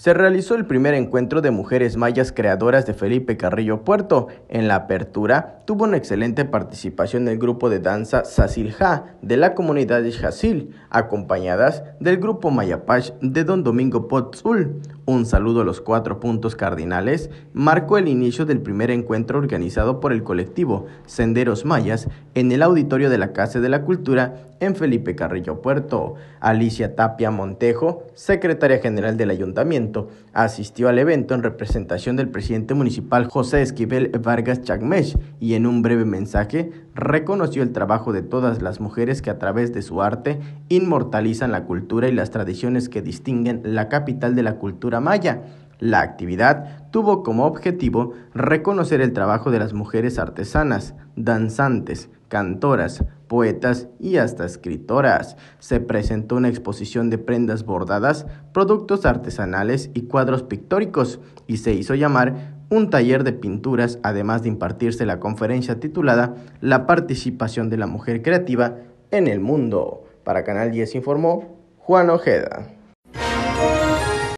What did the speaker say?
se realizó el primer encuentro de mujeres mayas creadoras de Felipe Carrillo Puerto. En la apertura tuvo una excelente participación el grupo de danza Sasilja de la comunidad de Xasil, acompañadas del grupo Mayapach de Don Domingo Potzul, un saludo a los cuatro puntos cardinales, marcó el inicio del primer encuentro organizado por el colectivo Senderos Mayas en el auditorio de la Casa de la Cultura en Felipe Carrillo Puerto. Alicia Tapia Montejo, secretaria general del ayuntamiento, asistió al evento en representación del presidente municipal José Esquivel Vargas Chagmesh y en un breve mensaje reconoció el trabajo de todas las mujeres que a través de su arte inmortalizan la cultura y las tradiciones que distinguen la capital de la cultura la La actividad tuvo como objetivo reconocer el trabajo de las mujeres artesanas, danzantes, cantoras, poetas y hasta escritoras. Se presentó una exposición de prendas bordadas, productos artesanales y cuadros pictóricos y se hizo llamar un taller de pinturas, además de impartirse la conferencia titulada La participación de la mujer creativa en el mundo. Para Canal 10 informó Juan Ojeda.